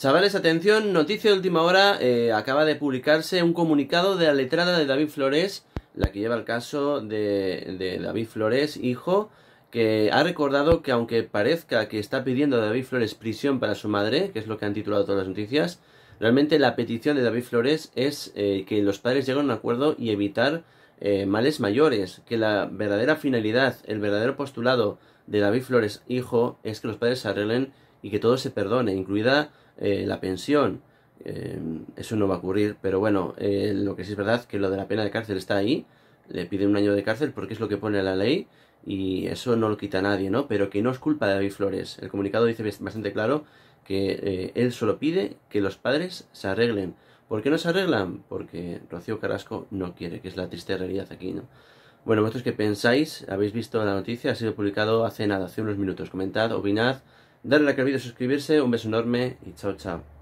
Chavales, atención, noticia de última hora, eh, acaba de publicarse un comunicado de la letrada de David Flores, la que lleva el caso de, de David Flores, hijo, que ha recordado que aunque parezca que está pidiendo a David Flores prisión para su madre, que es lo que han titulado todas las noticias, realmente la petición de David Flores es eh, que los padres lleguen a un acuerdo y evitar eh, males mayores, que la verdadera finalidad, el verdadero postulado de David Flores hijo es que los padres se arreglen y que todo se perdone, incluida eh, la pensión. Eh, eso no va a ocurrir, pero bueno, eh, lo que sí es verdad es que lo de la pena de cárcel está ahí, le piden un año de cárcel porque es lo que pone la ley y eso no lo quita nadie, ¿no? Pero que no es culpa de David Flores. El comunicado dice bastante claro que él solo pide que los padres se arreglen. ¿Por qué no se arreglan? Porque Rocío Carrasco no quiere, que es la triste realidad aquí, ¿no? Bueno, vosotros que pensáis, habéis visto la noticia, ha sido publicado hace nada, hace unos minutos. Comentad, opinad darle la al vídeo, suscribirse, un beso enorme y chao chao.